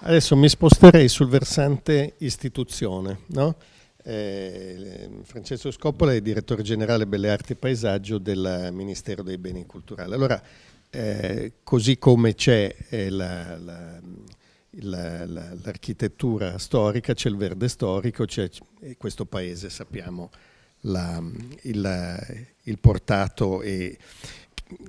Adesso mi sposterei sul versante istituzione. No? Eh, Francesco Scoppola è direttore generale Belle Arti e Paesaggio del Ministero dei Beni Culturali. Allora, eh, così come c'è eh, l'architettura la, la, la, storica, c'è il verde storico, c'è questo paese, sappiamo, il, il portato e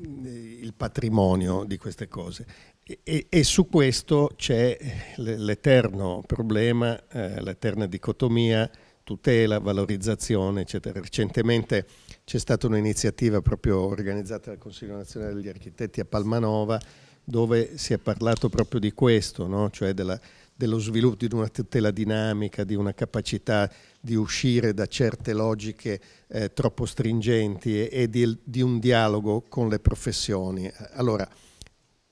il patrimonio di queste cose. E, e, su questo c'è l'eterno problema, eh, l'eterna dicotomia, tutela, valorizzazione, eccetera. Recentemente c'è stata un'iniziativa proprio organizzata dal Consiglio nazionale degli architetti a Palmanova, dove si è parlato proprio di questo, no? cioè della, dello sviluppo di una tutela dinamica, di una capacità di uscire da certe logiche eh, troppo stringenti e, e di, di, un dialogo con le professioni. Allora,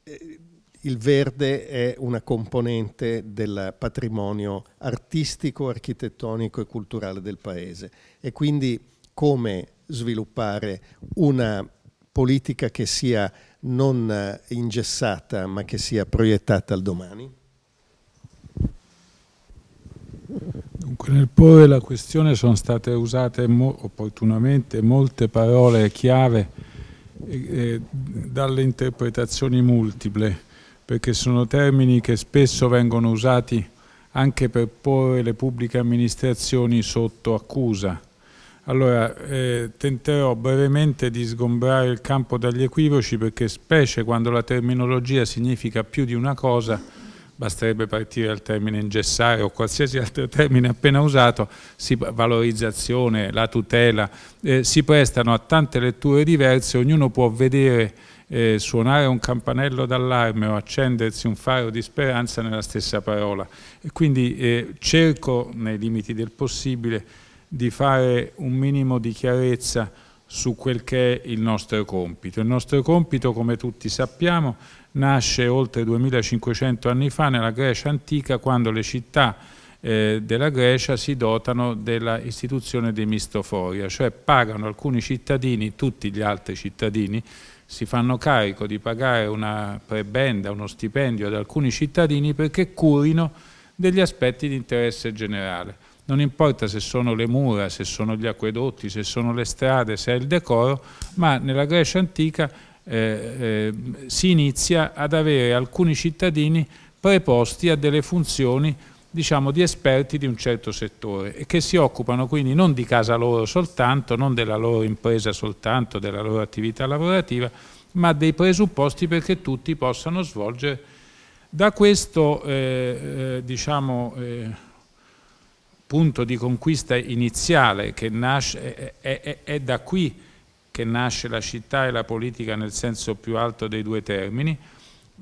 eh, il verde è una componente del patrimonio artistico, architettonico e culturale del paese e quindi come sviluppare una politica che sia non eh, ingessata ma che sia proiettata al domani? Dunque, nel porre la questione sono state usate mo opportunamente molte parole chiave eh, eh dalle interpretazioni multiple perché sono termini che spesso vengono usati anche per porre le pubbliche amministrazioni sotto accusa. Allora, eh, tenterò brevemente di sgombrare il campo dagli equivoci perché specie quando la terminologia significa più di una cosa, basterebbe partire dal termine ingessare o qualsiasi altro termine appena usato, si, valorizzazione, la tutela, eh, si prestano a tante letture diverse, ognuno può vedere eh, suonare un campanello d'allarme o accendersi un faro di speranza nella stessa parola. E quindi eh, cerco, nei limiti del possibile, di fare un minimo di chiarezza su quel che è il nostro compito. Il nostro compito, come tutti sappiamo, nasce oltre 2500 anni fa nella Grecia antica, quando le città eh, della Grecia si dotano dell'istituzione dei mistoforia, cioè pagano alcuni cittadini, tutti gli altri cittadini, si fanno carico di pagare una prebenda, uno stipendio ad alcuni cittadini perché curino degli aspetti di interesse generale. Non importa se sono le mura, se sono gli acquedotti, se sono le strade, se è il decoro, ma nella Grecia antica eh, eh, si inizia ad avere alcuni cittadini preposti a delle funzioni diciamo, di esperti di un certo settore e che si occupano quindi non di casa loro soltanto, non della loro impresa soltanto, della loro attività lavorativa, ma dei presupposti perché tutti possano svolgere. Da questo eh, eh diciamo, eh, punto di conquista iniziale che nasce, è, è, è da qui che nasce la città e la politica nel senso più alto dei due termini,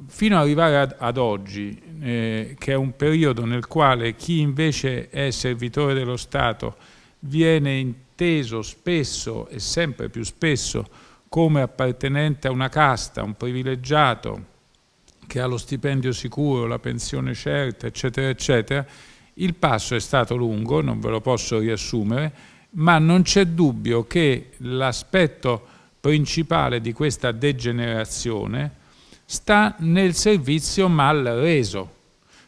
fino ad arrivare ad, ad oggi, eh, che è un periodo nel quale chi invece è servitore dello Stato viene inteso spesso e sempre più spesso come appartenente a una casta, un privilegiato che ha lo stipendio sicuro, la pensione certa, eccetera, eccetera, il passo è stato lungo, non ve lo posso riassumere, ma non c'è dubbio che l'aspetto principale di questa degenerazione sta nel servizio mal reso.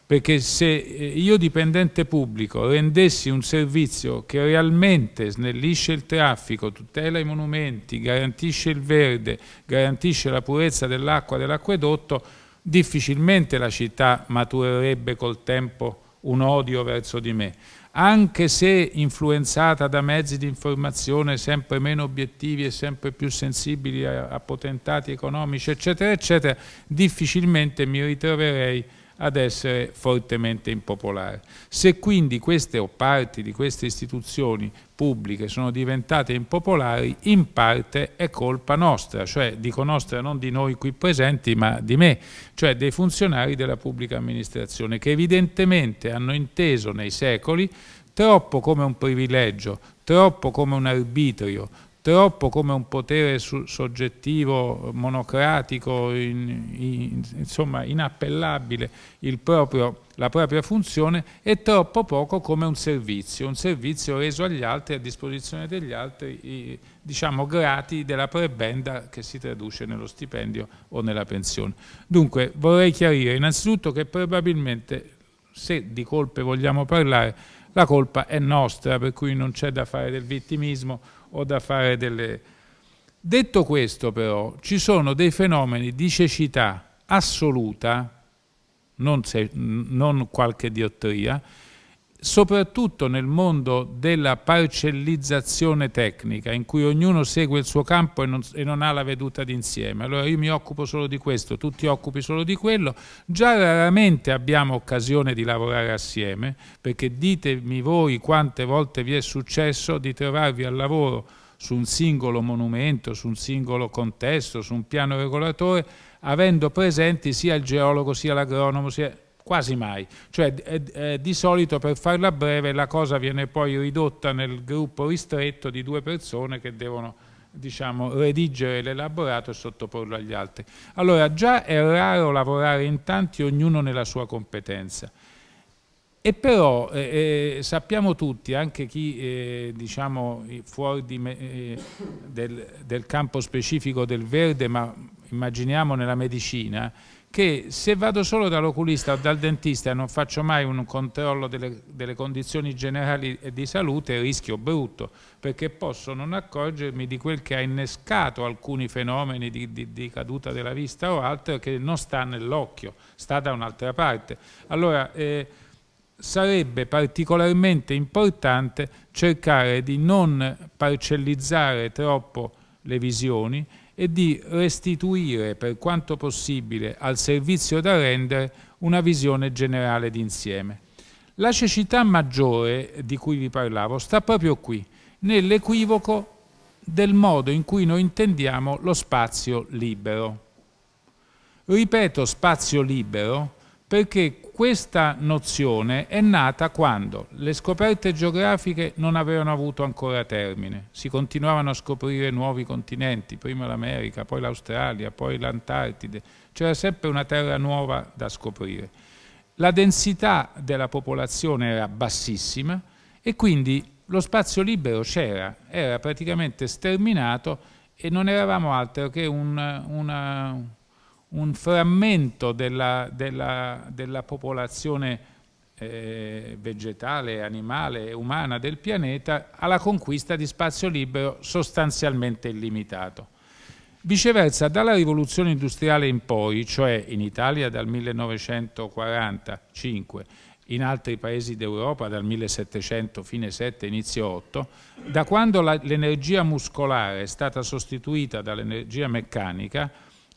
Perché se eh, io dipendente pubblico rendessi un servizio che realmente snellisce il traffico, tutela i monumenti, garantisce il verde, garantisce la purezza dell'acqua dell'acquedotto, difficilmente la città maturerebbe col tempo un odio verso di me anche se influenzata da mezzi di informazione sempre meno obiettivi e sempre più sensibili a, potentati economici, eccetera, eccetera, difficilmente mi ritroverei ad essere fortemente impopolare. Se quindi queste o parti di queste istituzioni pubbliche sono diventate impopolari, in parte è colpa nostra, cioè dico nostra non di noi qui presenti, ma di me, cioè dei funzionari della pubblica amministrazione, che evidentemente hanno inteso nei secoli troppo come un privilegio, troppo come un arbitrio, troppo come un potere soggettivo, monocratico, in, in, insomma inappellabile proprio, la propria funzione e troppo poco come un servizio, un servizio reso agli altri, a disposizione degli altri, diciamo grati della prebenda che si traduce nello stipendio o nella pensione. Dunque vorrei chiarire innanzitutto che probabilmente se di colpe vogliamo parlare, la colpa è nostra, per cui non c'è da fare del vittimismo, o da fare delle... Detto questo però, ci sono dei fenomeni di cecità assoluta, non, se, non qualche diottria, soprattutto nel mondo della parcellizzazione tecnica, in cui ognuno segue il suo campo e non, e non ha la veduta d'insieme. Allora io mi occupo solo di questo, tu ti occupi solo di quello, già raramente abbiamo occasione di lavorare assieme, perché ditemi voi quante volte vi è successo di trovarvi al lavoro su un singolo monumento, su un singolo contesto, su un piano regolatore, avendo presenti sia il geologo sia l'agronomo, sia quasi mai. Cioè, eh, eh, di solito, per farla breve, la cosa viene poi ridotta nel gruppo ristretto di due persone che devono diciamo, redigere l'elaborato e sottoporlo agli altri. Allora, già è raro lavorare in tanti, ognuno nella sua competenza. E però eh, eh sappiamo tutti, anche chi eh, diciamo fuori di me, eh, del, del campo specifico del verde, ma immaginiamo nella medicina, che se vado solo dall'oculista o dal dentista e non faccio mai un controllo delle, delle, condizioni generali di salute rischio brutto, perché posso non accorgermi di quel che ha innescato alcuni fenomeni di, di, di caduta della vista o altro che non sta nell'occhio, sta da un'altra parte. Allora, eh, sarebbe particolarmente importante cercare di non parcellizzare troppo le visioni e di restituire per quanto possibile al servizio da rendere una visione generale d'insieme. La cecità maggiore di cui vi parlavo sta proprio qui, nell'equivoco del modo in cui noi intendiamo lo spazio libero. Ripeto spazio libero perché questa nozione è nata quando le scoperte geografiche non avevano avuto ancora termine, si continuavano a scoprire nuovi continenti, prima l'America, poi l'Australia, poi l'Antartide, c'era sempre una terra nuova da scoprire. La densità della popolazione era bassissima e quindi lo spazio libero c'era, era praticamente sterminato e non eravamo altro che un, una, un frammento della, della, della popolazione eh, vegetale, animale, umana del pianeta alla conquista di spazio libero sostanzialmente illimitato. Viceversa, dalla rivoluzione industriale in poi, cioè in Italia dal 1945, in altri paesi d'Europa dal 1700, fine 7, inizio 8, da quando l'energia muscolare è stata sostituita dall'energia meccanica,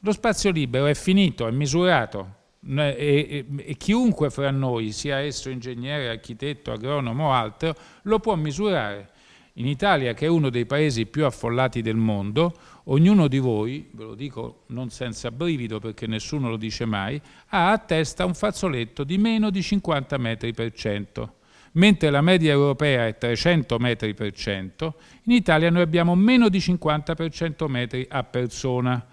lo spazio libero è finito, è misurato e, e, e chiunque fra noi, sia esso ingegnere, architetto, agronomo o altro, lo può misurare. In Italia, che è uno dei paesi più affollati del mondo, ognuno di voi, ve lo dico non senza brivido perché nessuno lo dice mai, ha a testa un fazzoletto di meno di 50 metri per cento. Mentre la media europea è 300 metri per cento, in Italia noi abbiamo meno di 50 per cento metri a persona.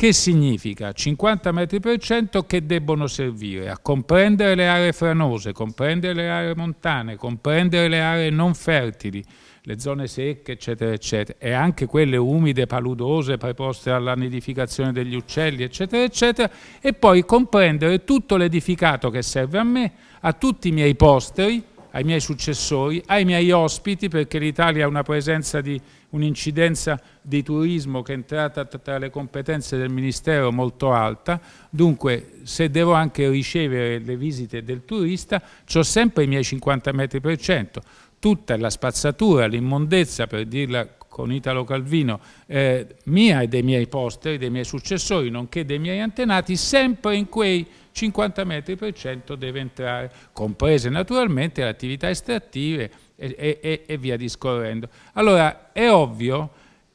Che significa 50 metri per cento che debbono servire a comprendere le aree franose, comprendere le aree montane, comprendere le aree non fertili, le zone secche, eccetera, eccetera, e anche quelle umide, paludose, preposte alla nidificazione degli uccelli, eccetera, eccetera, e poi comprendere tutto l'edificato che serve a me, a tutti i miei posteri, ai miei successori, ai miei ospiti, perché l'Italia ha una presenza di un'incidenza di turismo che è entrata tra le competenze del Ministero molto alta, dunque se devo anche ricevere le visite del turista, ho sempre i miei 50 metri per cento, tutta la spazzatura, l'immondezza, per dirla con Italo Calvino, eh, mia e dei miei posteri, dei miei successori, nonché dei miei antenati, sempre in quei 50 metri per cento deve entrare, comprese naturalmente le attività estrattive, e, e, e via discorrendo. Allora è ovvio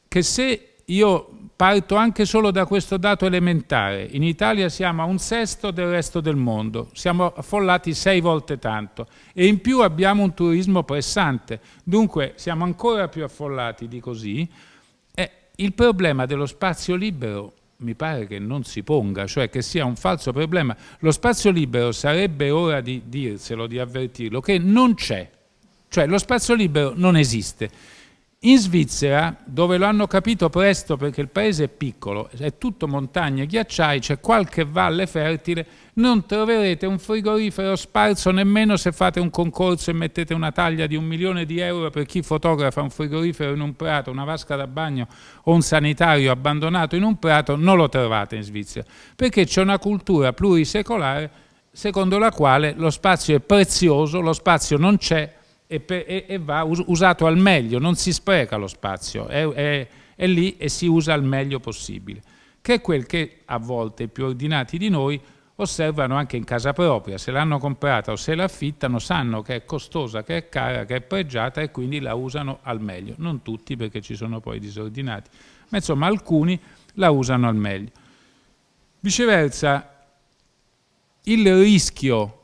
che se io parto anche solo da questo dato elementare, in Italia siamo a un sesto del resto del mondo, siamo affollati sei volte tanto e in più abbiamo un turismo pressante, dunque siamo ancora più affollati di così, eh, il problema dello spazio libero mi pare che non si ponga, cioè che sia un falso problema. Lo spazio libero sarebbe ora di dirselo, di avvertirlo, che non c'è. Cioè lo spazio libero non esiste. In Svizzera, dove lo hanno capito presto perché il paese è piccolo, è tutto montagne, e ghiacciai, c'è qualche valle fertile, non troverete un frigorifero sparso nemmeno se fate un concorso e mettete una taglia di un milione di euro per chi fotografa un frigorifero in un prato, una vasca da bagno o un sanitario abbandonato in un prato, non lo trovate in Svizzera, perché c'è una cultura plurisecolare secondo la quale lo spazio è prezioso, lo spazio non c'è, e, per, e, e va us, usato al meglio, non si spreca lo spazio, è, è, è lì e si usa al meglio possibile, che è quel che a volte i più ordinati di noi osservano anche in casa propria, se l'hanno comprata o se l'affittano sanno che è costosa, che è cara, che è pregiata e quindi la usano al meglio, non tutti perché ci sono poi disordinati, ma insomma alcuni la usano al meglio. Viceversa, il rischio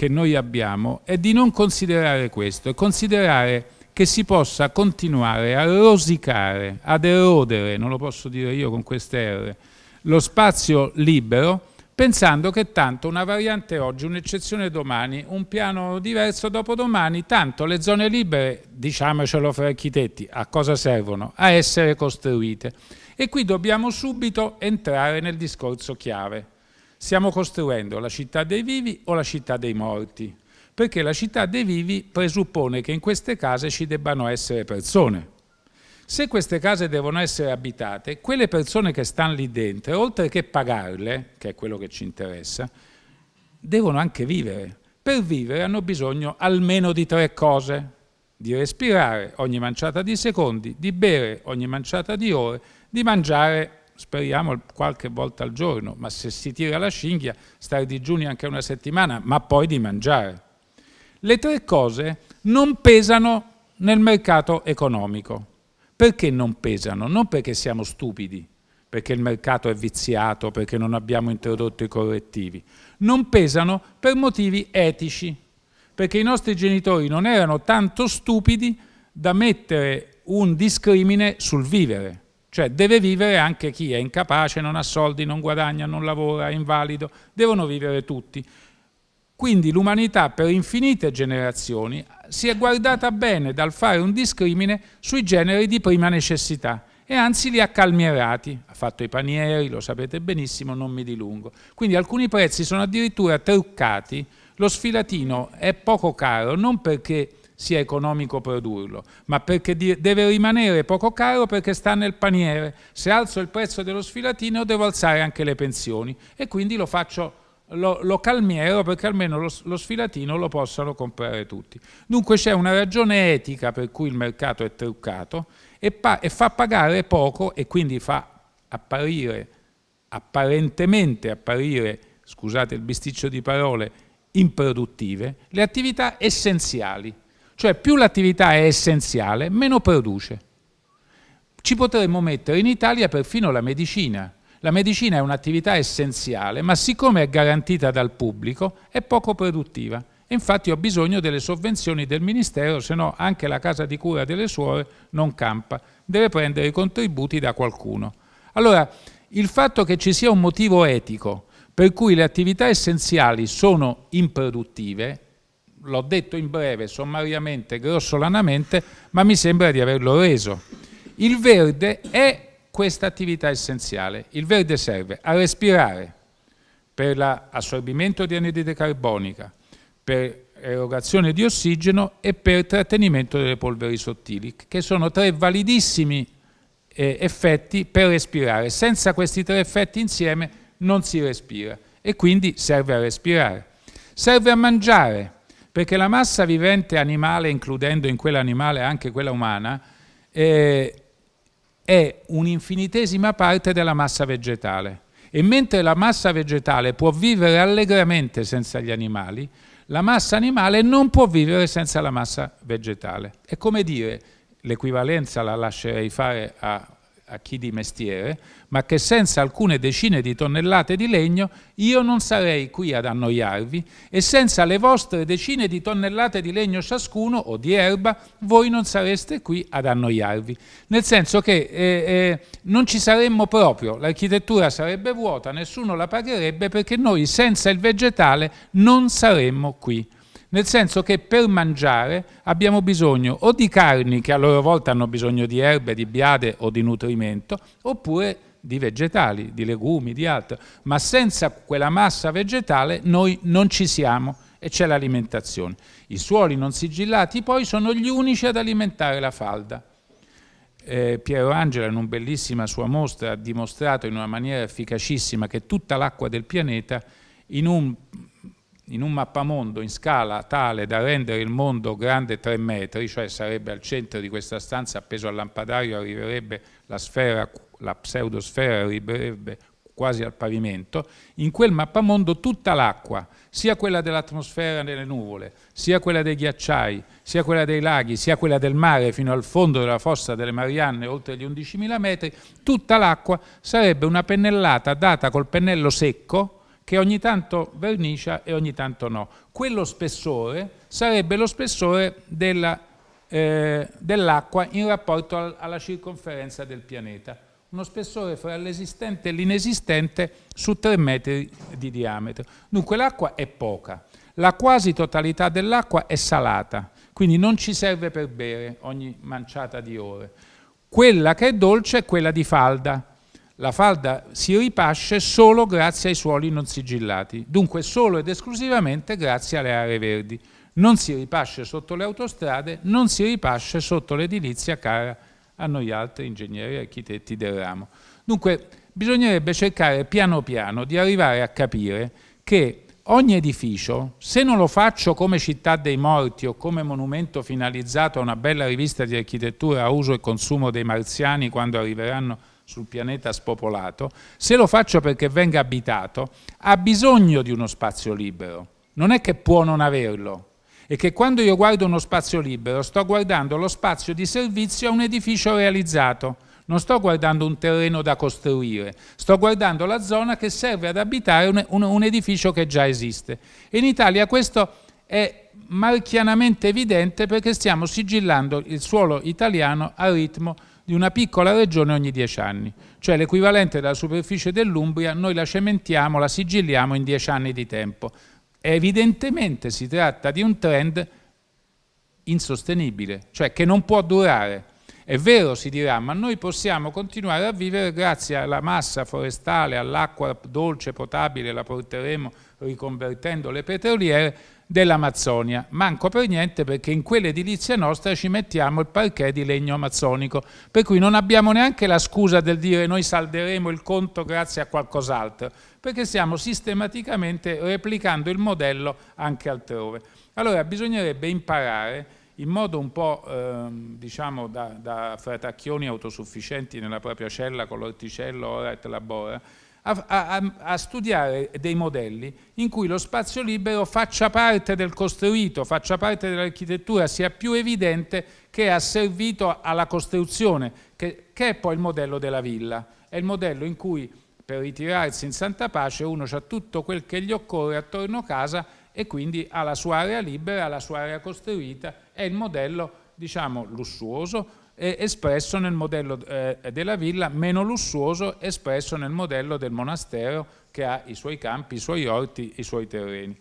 che noi abbiamo è di non considerare questo e considerare che si possa continuare a rosicare, ad erodere, non lo posso dire io con queste R, lo spazio libero pensando che tanto una variante oggi, un'eccezione domani, un piano diverso dopodomani, tanto le zone libere, diciamocelo fra architetti, a cosa servono? A essere costruite. E qui dobbiamo subito entrare nel discorso chiave, Stiamo costruendo la città dei vivi o la città dei morti? Perché la città dei vivi presuppone che in queste case ci debbano essere persone. Se queste case devono essere abitate, quelle persone che stanno lì dentro, oltre che pagarle, che è quello che ci interessa, devono anche vivere. Per vivere hanno bisogno almeno di tre cose, di respirare ogni manciata di secondi, di bere ogni manciata di ore, di mangiare speriamo qualche volta al giorno, ma se si tira la cinghia, stare digiuni anche una settimana, ma poi di mangiare. Le tre cose non pesano nel mercato economico. Perché non pesano? Non perché siamo stupidi, perché il mercato è viziato, perché non abbiamo introdotto i correttivi. Non pesano per motivi etici, perché i nostri genitori non erano tanto stupidi da mettere un discrimine sul vivere cioè deve vivere anche chi è incapace, non ha soldi, non guadagna, non lavora, è invalido, devono vivere tutti. Quindi l'umanità per infinite generazioni si è guardata bene dal fare un discrimine sui generi di prima necessità e anzi li ha calmierati. Ha fatto i panieri, lo sapete benissimo, non mi dilungo. Quindi alcuni prezzi sono addirittura truccati. Lo sfilatino è poco caro non perché sia economico produrlo, ma perché deve rimanere poco caro perché sta nel paniere. Se alzo il prezzo dello sfilatino devo alzare anche le pensioni e quindi lo faccio lo, lo, calmiero perché almeno lo, lo, sfilatino lo possano comprare tutti. Dunque c'è una ragione etica per cui il mercato è truccato e, pa e fa pagare poco e quindi fa apparire, apparentemente apparire, scusate il bisticcio di parole, improduttive, le attività essenziali. Cioè più l'attività è essenziale, meno produce. Ci potremmo mettere in Italia perfino la medicina. La medicina è un'attività essenziale, ma siccome è garantita dal pubblico, è poco produttiva. Infatti ho bisogno delle sovvenzioni del Ministero, se no anche la casa di cura delle suore non campa, deve prendere i contributi da qualcuno. Allora, il fatto che ci sia un motivo etico per cui le attività essenziali sono improduttive l'ho detto in breve, sommariamente, grossolanamente, ma mi sembra di averlo reso. Il verde è questa attività essenziale. Il verde serve a respirare per l'assorbimento di anidride carbonica, per erogazione di ossigeno e per trattenimento delle polveri sottili, che sono tre validissimi eh, effetti per respirare. Senza questi tre effetti insieme non si respira e quindi serve a respirare. Serve a mangiare perché la massa vivente animale, includendo in quella animale anche quella umana, eh, è un'infinitesima parte della massa vegetale. E mentre la massa vegetale può vivere allegramente senza gli animali, la massa animale non può vivere senza la massa vegetale. È come dire, l'equivalenza la lascerei fare a a chi di mestiere, ma che senza alcune decine di tonnellate di legno io non sarei qui ad annoiarvi e senza le vostre decine di tonnellate di legno ciascuno o di erba voi non sareste qui ad annoiarvi. Nel senso che eh, eh, non ci saremmo proprio, l'architettura sarebbe vuota, nessuno la pagherebbe perché noi senza il vegetale non saremmo qui nel senso che per mangiare abbiamo bisogno o di carni che a loro volta hanno bisogno di erbe, di biade o di nutrimento, oppure di vegetali, di legumi, di altro, ma senza quella massa vegetale noi non ci siamo e c'è l'alimentazione. I suoli non sigillati poi sono gli unici ad alimentare la falda. Eh, Piero Angela in una bellissima sua mostra ha dimostrato in una maniera efficacissima che tutta l'acqua del pianeta in un in un mappamondo in scala tale da rendere il mondo grande 3 metri, cioè sarebbe al centro di questa stanza appeso al lampadario arriverebbe la sfera, la pseudosfera arriverebbe quasi al pavimento, in quel mappamondo tutta l'acqua, sia quella dell'atmosfera nelle nuvole, sia quella dei ghiacciai, sia quella dei laghi, sia quella del mare fino al fondo della fossa delle Marianne oltre gli 11.000 metri, tutta l'acqua sarebbe una pennellata data col pennello secco, che ogni tanto vernicia e ogni tanto no. Quello spessore sarebbe lo spessore eh, dell'acqua eh, dell in rapporto al, alla circonferenza del pianeta, uno spessore fra l'esistente e l'inesistente su 3 metri di diametro. Dunque l'acqua è poca, la quasi totalità dell'acqua è salata, quindi non ci serve per bere ogni manciata di ore. Quella che è dolce è quella di falda, la falda si ripasce solo grazie ai suoli non sigillati, dunque solo ed esclusivamente grazie alle aree verdi. Non si ripasce sotto le autostrade, non si ripasce sotto l'edilizia cara a noi altri ingegneri e architetti del ramo. Dunque bisognerebbe cercare piano piano di arrivare a capire che ogni edificio, se non lo faccio come città dei morti o come monumento finalizzato a una bella rivista di architettura a uso e consumo dei marziani quando arriveranno sul pianeta spopolato, se lo faccio perché venga abitato, ha bisogno di uno spazio libero, non è che può non averlo. E che quando io guardo uno spazio libero sto guardando lo spazio di servizio a un edificio realizzato, non sto guardando un terreno da costruire, sto guardando la zona che serve ad abitare un, un, un edificio che già esiste. E in Italia questo è marchianamente evidente perché stiamo sigillando il suolo italiano a ritmo di una piccola regione ogni 10 anni, cioè l'equivalente della superficie dell'Umbria, noi la cementiamo, la sigilliamo in 10 anni di tempo. Evidentemente si tratta di un trend insostenibile, cioè che non può durare. È vero, si dirà, ma noi possiamo continuare a vivere grazie alla massa forestale, all'acqua dolce, potabile, la porteremo riconvertendo le petroliere, dell'Amazzonia. Manco per niente perché in quell'edilizia nostra ci mettiamo il parquet di legno amazzonico, per cui non abbiamo neanche la scusa del dire noi salderemo il conto grazie a qualcos'altro, perché stiamo sistematicamente replicando il modello anche altrove. Allora bisognerebbe imparare in modo un po' ehm, diciamo da, da fratacchioni autosufficienti nella propria cella con l'orticello, ora et labora, a, a, a, studiare dei modelli in cui lo spazio libero faccia parte del costruito, faccia parte dell'architettura, sia più evidente che ha servito alla costruzione, che, che è poi il modello della villa. È il modello in cui per ritirarsi in santa pace uno ha tutto quel che gli occorre attorno a casa e quindi ha la sua area libera, ha la sua area costruita, è il modello diciamo lussuoso, espresso nel modello eh, della villa, meno lussuoso espresso nel modello del monastero che ha i suoi campi, i suoi orti, i suoi terreni.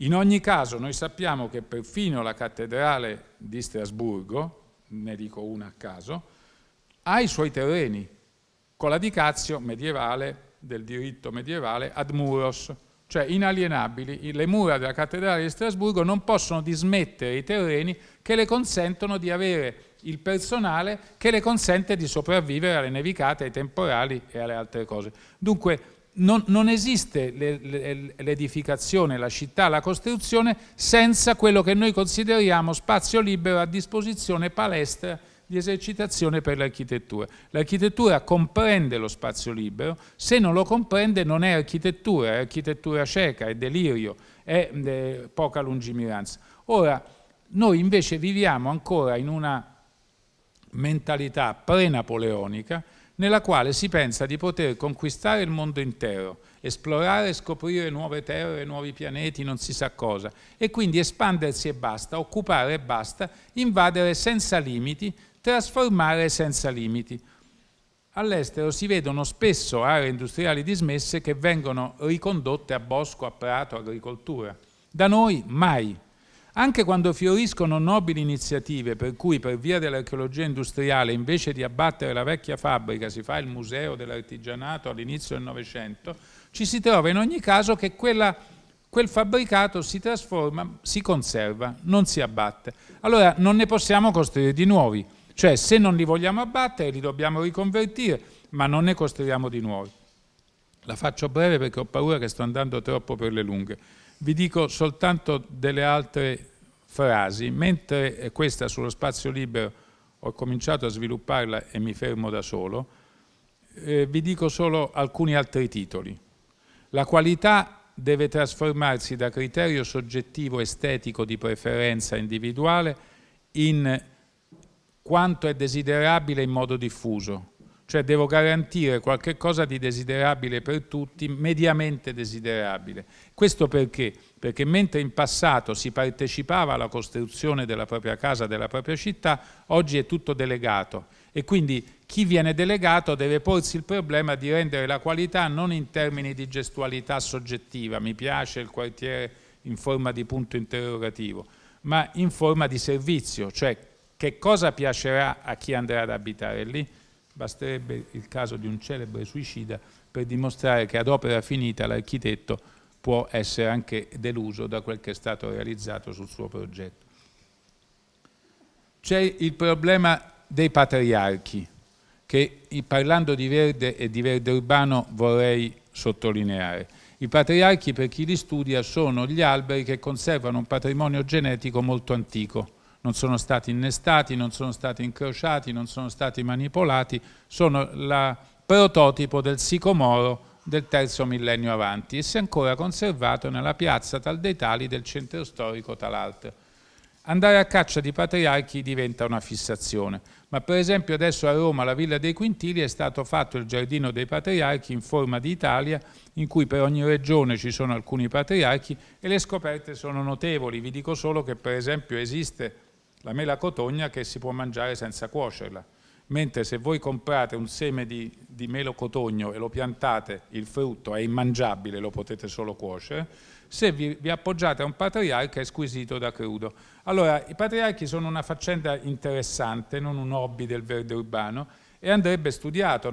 In ogni caso noi sappiamo che perfino la cattedrale di Strasburgo, ne dico una a caso, ha i suoi terreni, con la dicazio medievale, del diritto medievale, ad muros, cioè inalienabili. Le mura della cattedrale di Strasburgo non possono dismettere i terreni che le consentono di avere il personale che le consente di sopravvivere alle nevicate, ai temporali e alle altre cose. Dunque non, non esiste l'edificazione, la città, la costruzione senza quello che noi consideriamo spazio libero a disposizione, palestra di esercitazione per l'architettura. L'architettura comprende lo spazio libero, se non lo comprende non è architettura, è architettura cieca, è delirio, è, è eh, poca lungimiranza. Ora, noi invece viviamo ancora in una mentalità pre-napoleonica nella quale si pensa di poter conquistare il mondo intero, esplorare e scoprire nuove terre, nuovi pianeti, non si sa cosa, e quindi espandersi e basta, occupare e basta, invadere senza limiti, trasformare senza limiti. All'estero si vedono spesso aree industriali dismesse che vengono ricondotte a bosco, a prato, agricoltura. Da noi mai. Anche quando fioriscono nobili iniziative per cui per via dell'archeologia industriale invece di abbattere la vecchia fabbrica si fa il museo dell'artigianato all'inizio del Novecento, ci si trova in ogni caso che quella, quel fabbricato si trasforma, si conserva, non si abbatte. Allora non ne possiamo costruire di nuovi, cioè se non li vogliamo abbattere li dobbiamo riconvertire, ma non ne costruiamo di nuovi. La faccio breve perché ho paura che sto andando troppo per le lunghe. Vi dico soltanto delle altre frasi, mentre questa sullo spazio libero ho cominciato a svilupparla e mi fermo da solo, eh, vi dico solo alcuni altri titoli. La qualità deve trasformarsi da criterio soggettivo estetico di preferenza individuale in quanto è desiderabile in modo diffuso, cioè devo garantire qualche cosa di desiderabile per tutti, mediamente desiderabile. Questo perché? perché mentre in passato si partecipava alla costruzione della propria casa, della propria città, oggi è tutto delegato e quindi chi viene delegato deve porsi il problema di rendere la qualità non in termini di gestualità soggettiva, mi piace il quartiere in forma di punto interrogativo, ma in forma di servizio, cioè che cosa piacerà a chi andrà ad abitare lì? Basterebbe il caso di un celebre suicida per dimostrare che ad opera finita l'architetto può essere anche deluso da quel che è stato realizzato sul suo progetto. C'è il problema dei patriarchi, che parlando di verde e di verde urbano vorrei sottolineare. I patriarchi, per chi li studia, sono gli alberi che conservano un patrimonio genetico molto antico. Non sono stati innestati, non sono stati incrociati, non sono stati manipolati, sono il prototipo del sicomoro del terzo millennio avanti e si è ancora conservato nella piazza Tal dei Tali del centro storico Talart. Andare a caccia di patriarchi diventa una fissazione, ma per esempio adesso a Roma, alla Villa dei Quintili, è stato fatto il Giardino dei Patriarchi in forma di Italia, in cui per ogni regione ci sono alcuni patriarchi e le scoperte sono notevoli. Vi dico solo che per esempio esiste la mela cotogna che si può mangiare senza cuocerla mentre se voi comprate un seme di, di, melo cotogno e lo piantate, il frutto è immangiabile, lo potete solo cuocere, se vi, vi appoggiate a un patriarca è squisito da crudo. Allora, i patriarchi sono una faccenda interessante, non un hobby del verde urbano, e andrebbe studiato.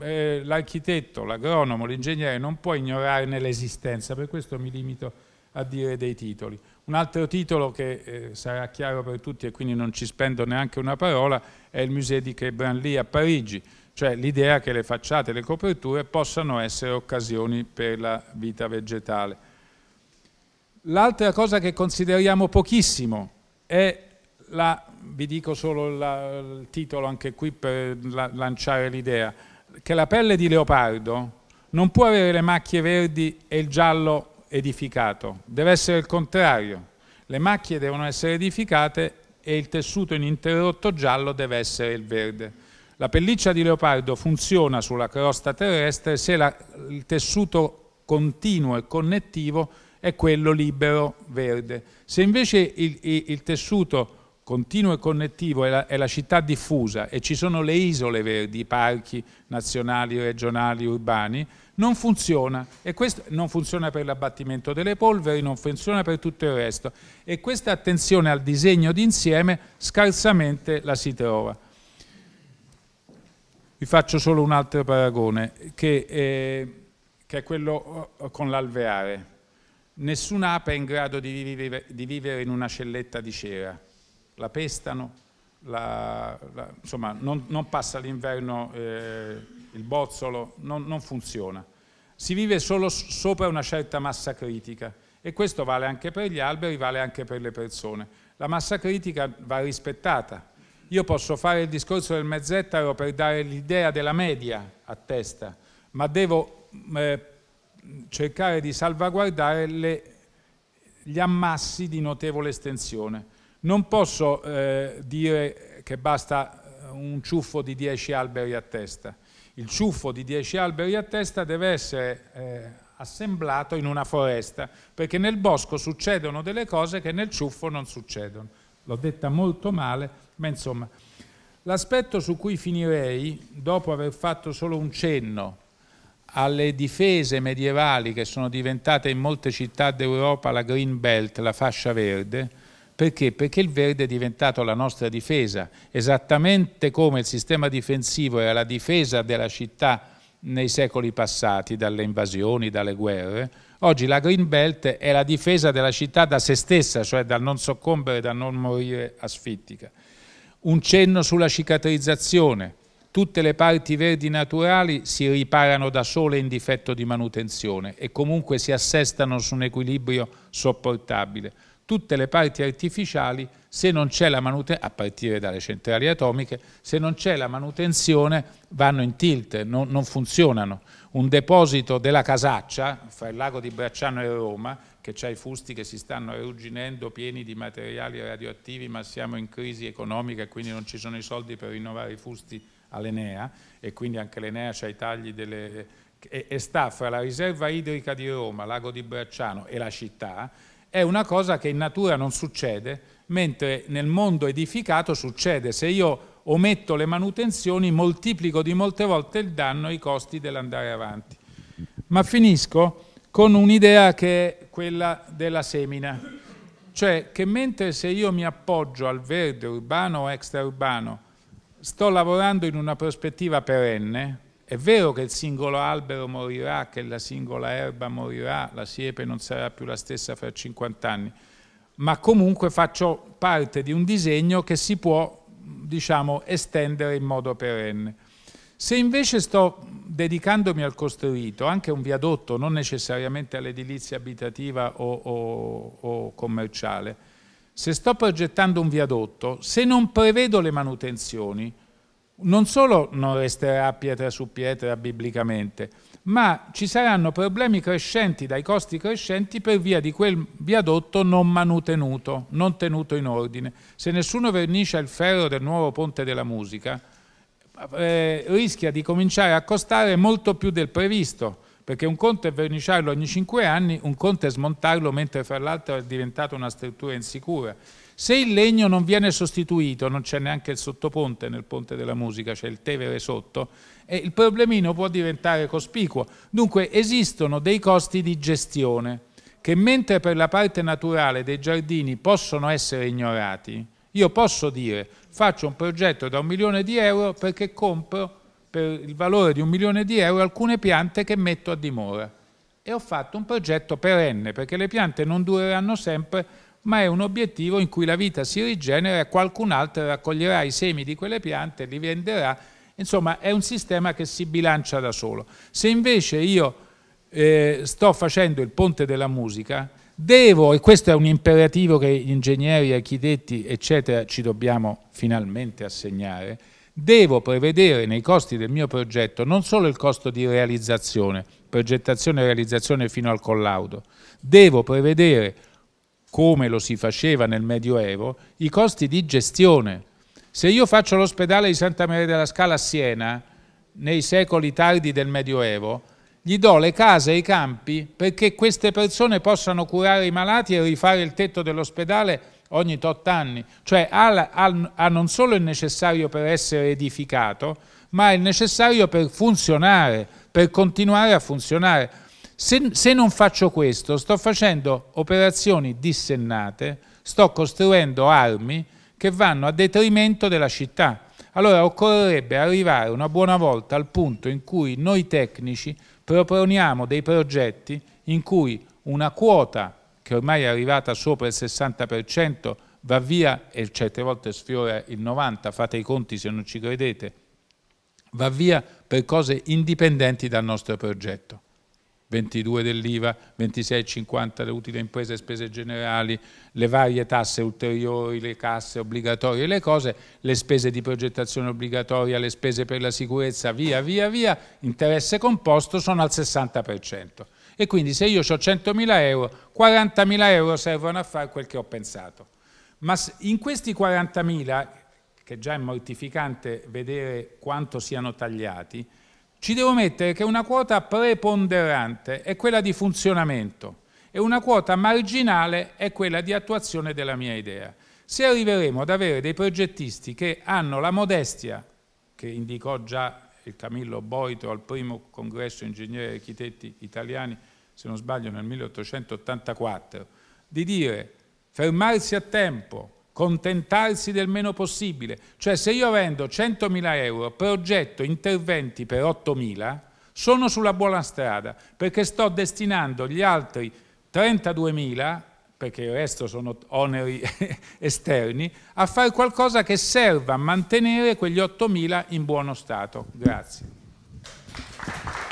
Eh, l'architetto, l'agronomo, l'ingegnere non può ignorarne l'esistenza, per questo mi limito a dire dei titoli. Un altro titolo che eh, sarà chiaro per tutti e quindi non ci spendo neanche una parola è il Musée di Quebranly a Parigi, cioè l'idea che le facciate e le coperture possano essere occasioni per la vita vegetale. L'altra cosa che consideriamo pochissimo è la, vi dico solo la, il titolo anche qui per la, lanciare l'idea, che la pelle di leopardo non può avere le macchie verdi e il giallo edificato, deve essere il contrario, le macchie devono essere edificate e il tessuto ininterrotto giallo deve essere il verde. La pelliccia di leopardo funziona sulla crosta terrestre se la, il tessuto continuo e connettivo è quello libero verde. Se invece il, il, il tessuto continuo e connettivo è la, è la, città diffusa e ci sono le isole verdi, i parchi nazionali, regionali, urbani, non funziona e questo non funziona per l'abbattimento delle polveri, non funziona per tutto il resto e questa attenzione al disegno d'insieme scarsamente la si trova. Vi faccio solo un altro paragone che, eh, che è quello eh, con l'alveare. Nessun'ape è in grado di vivere, di vivere in una celletta di cera, la pestano, la, la, insomma, non, non passa l'inverno eh, il bozzolo, non, non, funziona. Si vive solo sopra una certa massa critica e questo vale anche per gli alberi, vale anche per le persone. La massa critica va rispettata. Io posso fare il discorso del mezzettaro per dare l'idea della media a testa, ma devo eh, cercare di salvaguardare le, gli ammassi di notevole estensione non posso eh, dire che basta eh, un ciuffo di 10 alberi a testa. Il ciuffo di 10 alberi a testa deve essere eh, assemblato in una foresta, perché nel bosco succedono delle cose che nel ciuffo non succedono. L'ho detta molto male, ma insomma... L'aspetto su cui finirei, dopo aver fatto solo un cenno alle difese medievali che sono diventate in molte città d'Europa la Green Belt, la fascia verde, perché? Perché il verde è diventato la nostra difesa, esattamente come il sistema difensivo era la difesa della città nei secoli passati, dalle invasioni, dalle guerre. Oggi la Green Belt è la difesa della città da se stessa, cioè dal non soccombere, dal non morire asfittica. Un cenno sulla cicatrizzazione. Tutte le parti verdi naturali si riparano da sole in difetto di manutenzione e comunque si assestano su un equilibrio sopportabile tutte le parti artificiali se non c'è la manutenzione, a partire dalle centrali atomiche, se non c'è la manutenzione vanno in tilt, non, non, funzionano. Un deposito della casaccia fra il lago di Bracciano e Roma, che ha i fusti che si stanno arrugginendo pieni di materiali radioattivi, ma siamo in crisi economica e quindi non ci sono i soldi per rinnovare i fusti all'Enea e quindi anche l'Enea ha i tagli delle... e, e sta fra la riserva idrica di Roma, lago di Bracciano e la città è una cosa che in natura non succede, mentre nel mondo edificato succede. Se io ometto le manutenzioni, moltiplico di molte volte il danno e i costi dell'andare avanti. Ma finisco con un'idea che è quella della semina, cioè che mentre se io mi appoggio al verde urbano o extraurbano, sto lavorando in una prospettiva perenne, è vero che il singolo albero morirà, che la singola erba morirà, la siepe non sarà più la stessa fra 50 anni, ma comunque faccio parte di un disegno che si può, diciamo, estendere in modo perenne. Se invece sto dedicandomi al costruito, anche un viadotto, non necessariamente all'edilizia abitativa o, o, o commerciale, se sto progettando un viadotto, se non prevedo le manutenzioni, non solo non resterà pietra su pietra biblicamente, ma ci saranno problemi crescenti dai costi crescenti per via di quel viadotto non manutenuto, non tenuto in ordine. Se nessuno vernicia il ferro del nuovo ponte della musica, eh, rischia di cominciare a costare molto più del previsto, perché un conto è verniciarlo ogni cinque anni, un conto è smontarlo mentre fra l'altro è diventata una struttura insicura. Se il legno non viene sostituito, non c'è neanche il sottoponte nel Ponte della Musica, c'è il Tevere sotto, il problemino può diventare cospicuo. Dunque esistono dei costi di gestione che mentre per la parte naturale dei giardini possono essere ignorati, io posso dire faccio un progetto da un milione di euro perché compro per il valore di un milione di euro alcune piante che metto a dimora. E ho fatto un progetto perenne perché le piante non dureranno sempre ma è un obiettivo in cui la vita si rigenera e qualcun altro raccoglierà i semi di quelle piante, li venderà, insomma è un sistema che si bilancia da solo. Se invece io eh, sto facendo il ponte della musica, devo, e questo è un imperativo che gli ingegneri, architetti, eccetera, ci dobbiamo finalmente assegnare, devo prevedere nei costi del mio progetto non solo il costo di realizzazione, progettazione e realizzazione fino al collaudo, devo prevedere come lo si faceva nel Medioevo, i costi di gestione. Se io faccio l'ospedale di Santa Maria della Scala a Siena, nei secoli tardi del Medioevo, gli do le case e i campi perché queste persone possano curare i malati e rifare il tetto dell'ospedale ogni tot anni. Cioè ha, ha, ha, non solo il necessario per essere edificato, ma il necessario per funzionare, per continuare a funzionare. Se, se non faccio questo, sto facendo operazioni dissennate, sto costruendo armi che vanno a detrimento della città. Allora occorrerebbe arrivare una buona volta al punto in cui noi tecnici proponiamo dei progetti in cui una quota, che ormai è arrivata sopra il 60%, va via e certe volte sfiora il 90%, fate i conti se non ci credete, va via per cose indipendenti dal nostro progetto. 22 dell'IVA, 26,50 le utili imprese e spese generali, le varie tasse ulteriori, le casse obbligatorie, le cose, le spese di progettazione obbligatoria, le spese per la sicurezza, via via via, interesse composto sono al 60%. E quindi se io ho 100.000 euro, 40.000 euro servono a fare quel che ho pensato. Ma in questi 40.000, che già è mortificante vedere quanto siano tagliati, ci devo mettere che una quota preponderante è quella di funzionamento e una quota marginale è quella di attuazione della mia idea. Se arriveremo ad avere dei progettisti che hanno la modestia, che indicò già il Camillo Boito al primo congresso ingegneri e architetti italiani, se non sbaglio nel 1884, di dire fermarsi a tempo, contentarsi del meno possibile. Cioè se io vendo 100.000 euro, progetto interventi per 8.000, sono sulla buona strada, perché sto destinando gli altri 32.000 perché il resto sono oneri esterni, a fare qualcosa che serva a mantenere quegli 8.000 in buono stato. Grazie.